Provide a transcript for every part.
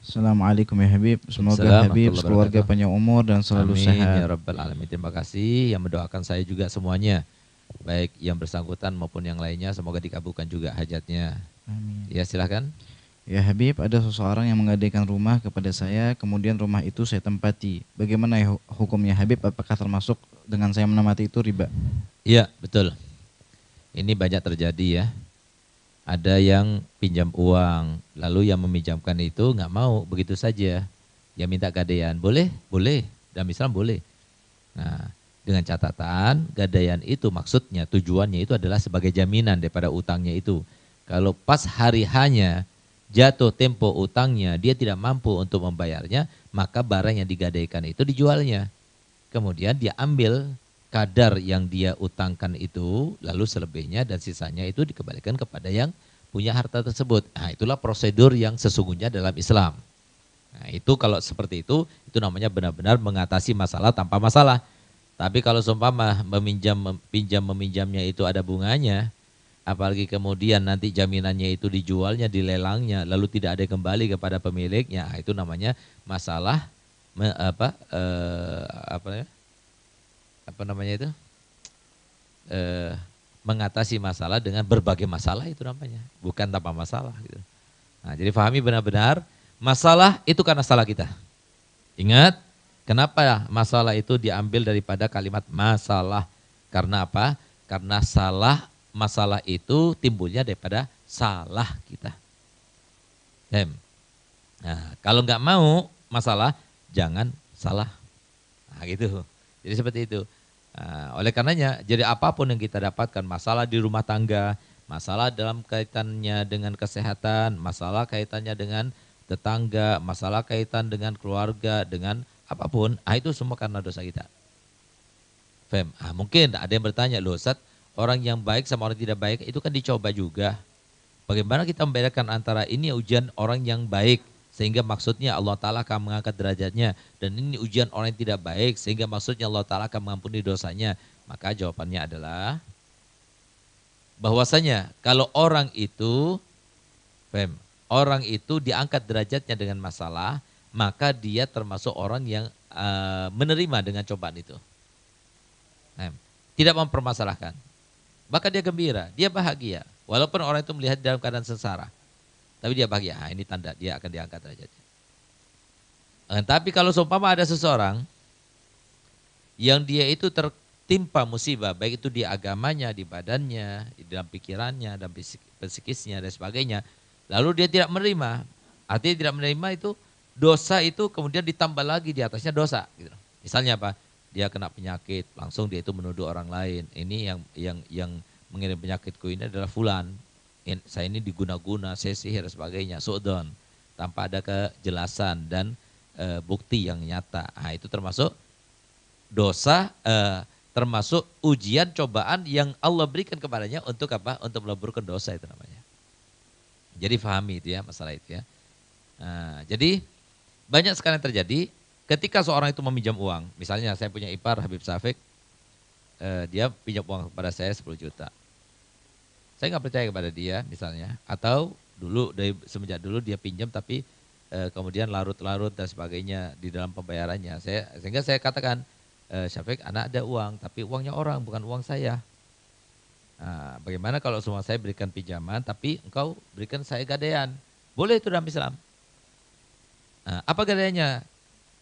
Assalamualaikum ya Habib. Semoga Habib keluarga panjang umur dan selalu Amin, sehat. Ya Rabbal Alamin. Terima kasih yang mendoakan saya juga semuanya. Baik yang bersangkutan maupun yang lainnya semoga dikabulkan juga hajatnya. Amin. Ya silahkan. Ya Habib, ada seseorang yang menggadaikan rumah kepada saya, kemudian rumah itu saya tempati. Bagaimana ya hukumnya Habib? Apakah termasuk dengan saya menamati itu riba? Iya, betul. Ini banyak terjadi ya ada yang pinjam uang, lalu yang meminjamkan itu nggak mau begitu saja, yang minta gadaian boleh, boleh, dan Islam boleh. Nah, dengan catatan gadaian itu maksudnya tujuannya itu adalah sebagai jaminan daripada utangnya itu. Kalau pas hari hanya jatuh tempo utangnya, dia tidak mampu untuk membayarnya, maka barang yang digadaikan itu dijualnya. Kemudian dia ambil kadar yang dia utangkan itu, lalu selebihnya dan sisanya itu dikembalikan kepada yang punya harta tersebut. Nah, itulah prosedur yang sesungguhnya dalam Islam. Nah, itu kalau seperti itu, itu namanya benar-benar mengatasi masalah tanpa masalah. Tapi kalau seumpama meminjam pinjam meminjamnya itu ada bunganya, apalagi kemudian nanti jaminannya itu dijualnya, dilelangnya, lalu tidak ada kembali kepada pemiliknya, nah, itu namanya masalah me, apa eh, apa ya? apa namanya itu e, mengatasi masalah dengan berbagai masalah itu namanya, bukan tanpa masalah. Gitu. Nah, jadi fahami benar-benar masalah itu karena salah kita. Ingat, kenapa masalah itu diambil daripada kalimat masalah? Karena apa? Karena salah masalah itu timbulnya daripada salah kita. Hem. Nah, kalau nggak mau masalah, jangan salah. Nah, gitu. Jadi seperti itu. Nah, oleh karenanya, jadi apapun yang kita dapatkan, masalah di rumah tangga, masalah dalam kaitannya dengan kesehatan, masalah kaitannya dengan tetangga, masalah kaitan dengan keluarga, dengan apapun, ah itu semua karena dosa kita. Fem, ah mungkin ada yang bertanya, loh Ustaz, orang yang baik sama orang tidak baik itu kan dicoba juga. Bagaimana kita membedakan antara ini ujian orang yang baik sehingga maksudnya Allah Ta'ala akan mengangkat derajatnya dan ini ujian orang yang tidak baik sehingga maksudnya Allah Ta'ala akan mengampuni dosanya maka jawabannya adalah bahwasanya kalau orang itu fem, orang itu diangkat derajatnya dengan masalah maka dia termasuk orang yang uh, menerima dengan cobaan itu fem, tidak mempermasalahkan bahkan dia gembira dia bahagia walaupun orang itu melihat dalam keadaan sengsara tapi dia bahagia, nah, ini tanda dia akan diangkat derajatnya. Nah, tapi kalau seumpama ada seseorang yang dia itu tertimpa musibah, baik itu di agamanya, di badannya, di dalam pikirannya, dan psikisnya dan sebagainya, lalu dia tidak menerima, artinya tidak menerima itu dosa itu kemudian ditambah lagi di atasnya dosa. Gitu. Misalnya apa? Dia kena penyakit, langsung dia itu menuduh orang lain. Ini yang yang yang mengirim penyakitku ini adalah fulan saya ini diguna-guna, saya sihir sebagainya, sudon tanpa ada kejelasan dan e, bukti yang nyata. Nah, itu termasuk dosa e, termasuk ujian cobaan yang Allah berikan kepadanya untuk apa? Untuk meleburkan dosa itu namanya. Jadi fahami itu ya masalah itu ya. Nah, jadi banyak sekali yang terjadi ketika seorang itu meminjam uang. Misalnya saya punya ipar Habib Safik, eh, dia pinjam uang kepada saya 10 juta saya nggak percaya kepada dia misalnya atau dulu dari semenjak dulu dia pinjam tapi e, kemudian larut-larut dan sebagainya di dalam pembayarannya saya sehingga saya katakan e, Syafiq anak ada uang tapi uangnya orang bukan uang saya nah, bagaimana kalau semua saya berikan pinjaman tapi engkau berikan saya gadaian boleh itu dalam Islam nah, apa gadaiannya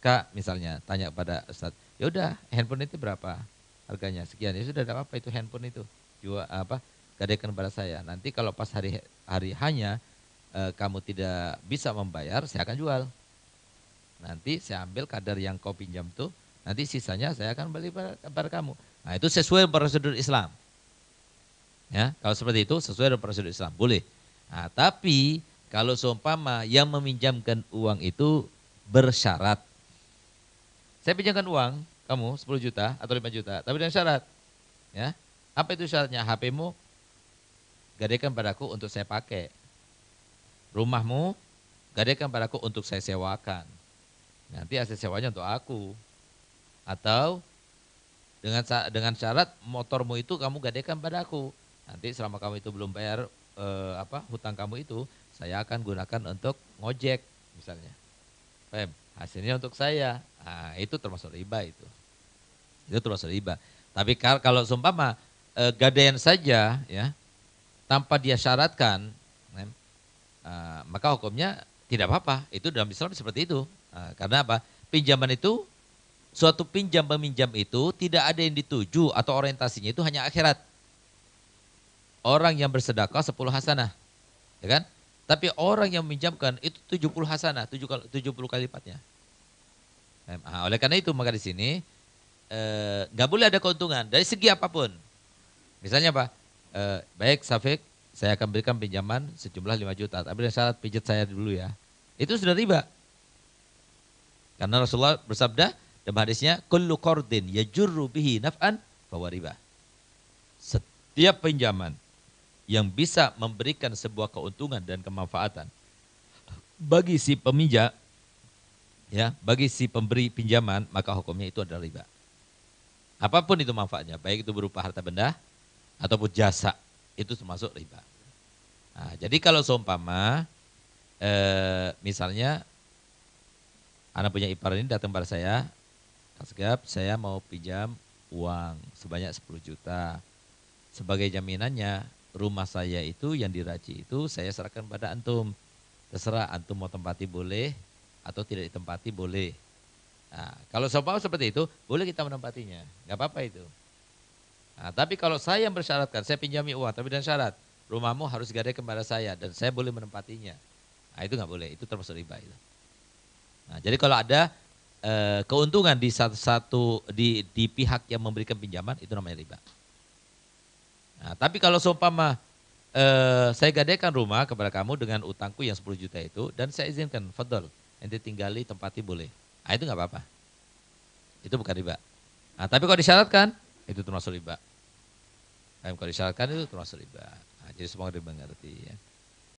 kak misalnya tanya pada Ustadz ya handphone itu berapa harganya sekian ya sudah ada apa, apa itu handphone itu jual apa gadaikan kepada saya. Nanti kalau pas hari hari hanya e, kamu tidak bisa membayar, saya akan jual. Nanti saya ambil kadar yang kau pinjam tuh, nanti sisanya saya akan beli kepada kamu. Nah itu sesuai prosedur Islam. Ya, kalau seperti itu sesuai dengan prosedur Islam boleh. Nah, tapi kalau seumpama yang meminjamkan uang itu bersyarat. Saya pinjamkan uang kamu 10 juta atau 5 juta, tapi dengan syarat. Ya. Apa itu syaratnya? HP-mu gadaikan padaku untuk saya pakai. Rumahmu gadaikan padaku untuk saya sewakan. Nanti hasil sewanya untuk aku. Atau dengan dengan syarat motormu itu kamu gadaikan padaku. Nanti selama kamu itu belum bayar eh, apa hutang kamu itu, saya akan gunakan untuk ngojek misalnya. Pem, Hasilnya untuk saya. Nah, itu termasuk riba itu. Itu termasuk riba. Tapi kalau sumpah eh, gadaian saja ya, tanpa dia syaratkan, uh, maka hukumnya tidak apa-apa. Itu dalam Islam seperti itu. Uh, karena apa? Pinjaman itu suatu pinjam meminjam itu tidak ada yang dituju atau orientasinya itu hanya akhirat. Orang yang bersedekah 10 hasanah. Ya kan? Tapi orang yang meminjamkan itu 70 hasanah, 70 kali lipatnya. Nah, oleh karena itu maka di sini eh, nggak eh, boleh ada keuntungan dari segi apapun. Misalnya apa? eh, baik Safik, saya akan berikan pinjaman sejumlah 5 juta, tapi dengan syarat pijat saya dulu ya. Itu sudah riba. Karena Rasulullah bersabda dalam hadisnya, "Kullu qardin yajurru bihi naf'an bahwa riba." Setiap pinjaman yang bisa memberikan sebuah keuntungan dan kemanfaatan bagi si peminjam ya, bagi si pemberi pinjaman, maka hukumnya itu adalah riba. Apapun itu manfaatnya, baik itu berupa harta benda ataupun jasa itu termasuk riba. Nah, jadi kalau seumpama eh, misalnya anak punya ipar ini datang pada saya, Mas saya mau pinjam uang sebanyak 10 juta. Sebagai jaminannya rumah saya itu yang diraci itu saya serahkan pada antum. Terserah antum mau tempati boleh atau tidak ditempati boleh. Nah, kalau seumpama seperti itu, boleh kita menempatinya, nggak apa-apa itu. Nah, tapi kalau saya yang bersyaratkan, saya pinjami uang, tapi dengan syarat, rumahmu harus gadai kepada saya dan saya boleh menempatinya. Nah, itu nggak boleh, itu termasuk riba itu. Nah, jadi kalau ada e, keuntungan di satu, satu di, di pihak yang memberikan pinjaman itu namanya riba. Nah, tapi kalau seumpama e, saya gadaikan rumah kepada kamu dengan utangku yang 10 juta itu dan saya izinkan, fadol, ente tinggali tempati boleh. Nah, itu nggak apa-apa. Itu bukan riba. Nah, tapi kalau disyaratkan itu termasuk riba. Kalau disyaratkan itu termasuk riba. Nah, jadi semua dimengerti ya.